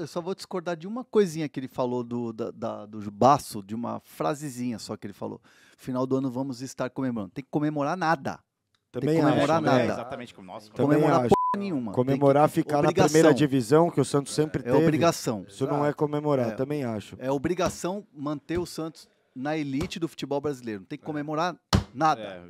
eu só vou discordar de uma coisinha que ele falou do, da, da, do baço, de uma frasezinha só que ele falou. Final do ano vamos estar comemorando. Tem que comemorar nada. Também Tem que comemorar acho, né? nada. É exatamente como nós. Comemorar acho. porra nenhuma. Comemorar que, ficar obrigação. na primeira divisão, que o Santos sempre é, é teve. É obrigação. Isso Exato. não é comemorar, é, também acho. É obrigação manter o Santos na elite do futebol brasileiro. Não tem que é. comemorar nada. É.